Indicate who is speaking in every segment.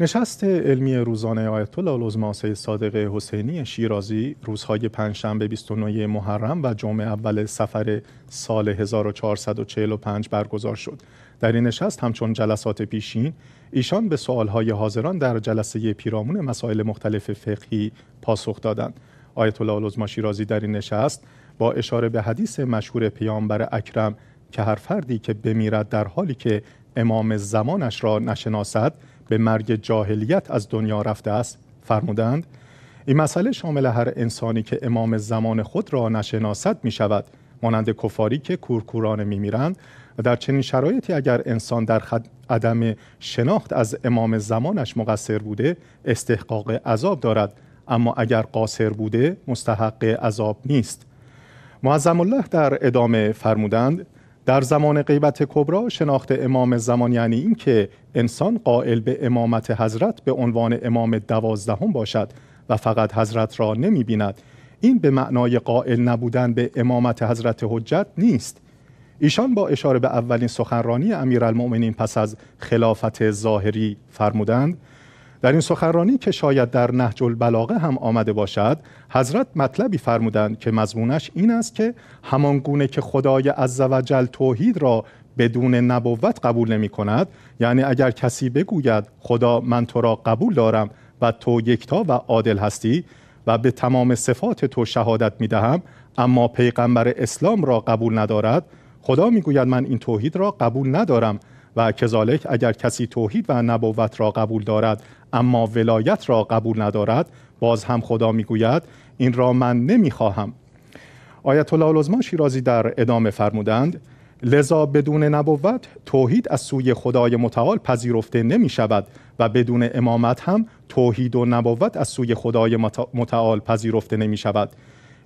Speaker 1: نشست علمی روزانه آیت الله العظما سید صادق حسینی شیرازی روزهای پنجشنبه 29 محرم و جمعه اول سفر سال 1445 برگزار شد. در این نشست همچون جلسات پیشین ایشان به سوالهای حاضران در جلسه پیرامون مسائل مختلف فقهی پاسخ دادند. آیت الله العظما شیرازی در این نشست با اشاره به حدیث مشهور پیامبر اکرم که هر فردی که بمیرد در حالی که امام زمانش را نشناسد به مرگ جاهلیت از دنیا رفته است فرمودند این مسئله شامل هر انسانی که امام زمان خود را نشناسد می شود مانند کفاری که کورکورانه می میرند و در چنین شرایطی اگر انسان در خد عدم شناخت از امام زمانش مقصر بوده استحقاق عذاب دارد اما اگر قاصر بوده مستحق عذاب نیست معظم الله در ادامه فرمودند در زمان غیبت کبرا شناخت امام زمان یعنی اینکه انسان قائل به امامت حضرت به عنوان امام دوازدهم باشد و فقط حضرت را نمی بیند این به معنای قائل نبودن به امامت حضرت حجت نیست ایشان با اشاره به اولین سخنرانی امیرالمؤمنین پس از خلافت ظاهری فرمودند در این سخنرانی که شاید در نهج البلاغه هم آمده باشد حضرت مطلبی فرمودند که مضمونش این است که همان گونه که خدای عزوجل توحید را بدون نبوت قبول نمی کند یعنی اگر کسی بگوید خدا من تو را قبول دارم و تو یکتا و عادل هستی و به تمام صفات تو شهادت می دهم اما پیغمبر اسلام را قبول ندارد خدا میگوید من این توحید را قبول ندارم و کذالک اگر کسی توحید و نبوت را قبول دارد اما ولایت را قبول ندارد باز هم خدا میگوید این را من نمیخواهم آیت الله العظما شیرازی در ادامه فرمودند لذا بدون نبوت توحید از سوی خدای متعال پذیرفته نمی شود و بدون امامت هم توحید و نبوت از سوی خدای متعال پذیرفته نمی شود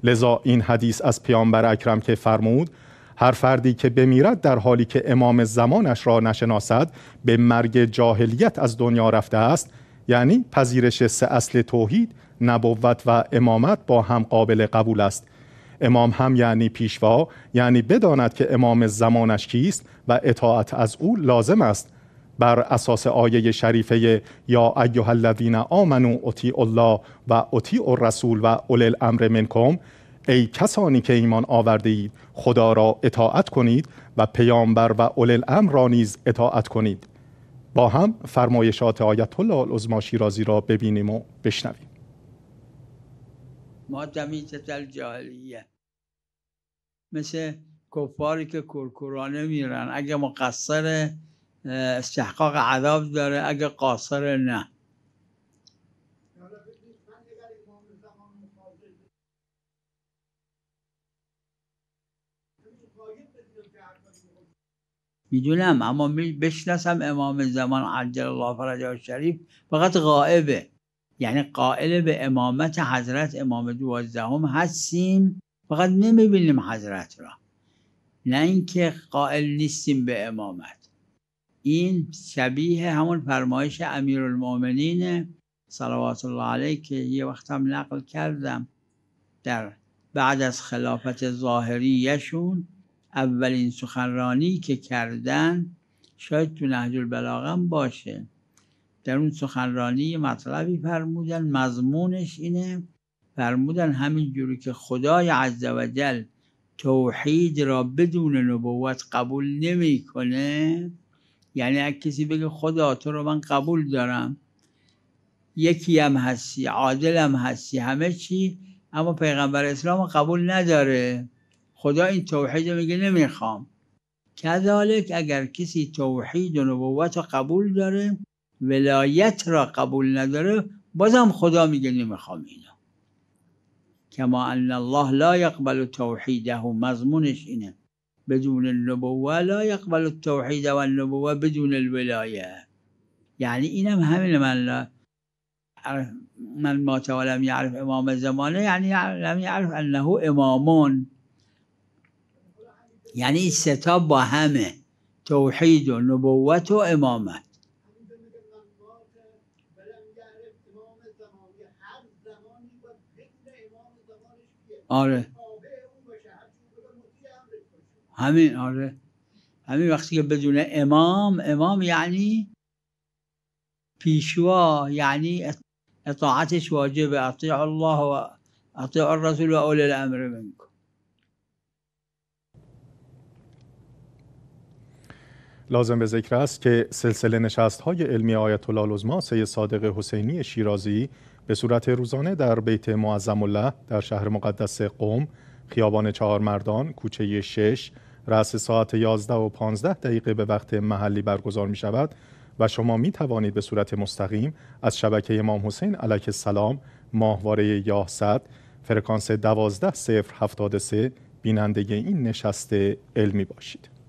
Speaker 1: لذا این حدیث از پیامبر اکرم که فرمود هر فردی که بمیرد در حالی که امام زمانش را نشناسد به مرگ جاهلیت از دنیا رفته است یعنی پذیرش سه اصل توحید نبوت و امامت با هم قابل قبول است امام هم یعنی پیشوا یعنی بداند که امام زمانش کیست و اطاعت از او لازم است بر اساس آیه شریفه یا ایها الذین آمنو اطیعوا الله و اطیعوا الرسول و اول الامر منکم ای کسانی که ایمان آورده اید خدا را اطاعت کنید و پیامبر و اول الامر را نیز اطاعت کنید با هم فرمایشات آیت الله العظما شیرازی را ببینیم و بشنویم
Speaker 2: ما تمیزت الجاهلیه مثل کفاری که کرکرانه میرن اگه مقصر استحقاق عذاب داره اگه قاصر نه میدونم اما بشناسم امام زمان عجل الله فرجه شریف فقط غائبه یعنی قائل به امامت حضرت امام دوازدهم هستیم فقط نمیبینیم حضرت را نه اینکه قائل نیستیم به امامت این شبیه همون فرمایش امیرالمؤمنین صلوات الله علیه که یه وقت هم نقل کردم در بعد از خلافت ظاهریشون اولین سخنرانی که کردن شاید تو نهج البلاغم باشه در اون سخنرانی مطلبی فرمودن مضمونش اینه فرمودن همین جوری که خدای جل توحید را بدون نبوت قبول نمیکنه یعنی اگه کسی بگه خدا تو رو من قبول دارم یکی هم هستی عادل هم هستی همه چی اما پیغمبر اسلام قبول نداره خدا این توحید میگه نمیخوام کذالک اگر کسی توحید و نبوت قبول داره ولایت را قبول نداره بازم خدا میگه نمیخوام اینو کما ان الله لا یقبل توحیده مضمونش اینه بدون النبوه لا یقبل التوحید و النبوه بدون الولایه یعنی اینم همین من من ما ولم یعرف امام زمانه یعنی لم یعرف انه امامون یعنی ستا با همه توحید و نبوت و امامت آره همین آره همین وقتی که بدون امام امام یعنی پیشوا یعنی اطاعتش واجبه اطیع الله و اطیع الرسول و اول الامر منکم
Speaker 1: لازم به ذکر است که سلسله نشست های علمی آیت الله العظما صادق حسینی شیرازی به صورت روزانه در بیت معظم الله در شهر مقدس قوم خیابان چهار مردان کوچه 6 رأس ساعت 11 و 15 دقیقه به وقت محلی برگزار می شود و شما می توانید به صورت مستقیم از شبکه امام حسین علیه السلام ماهواره صد فرکانس 12 073 بیننده این نشست علمی باشید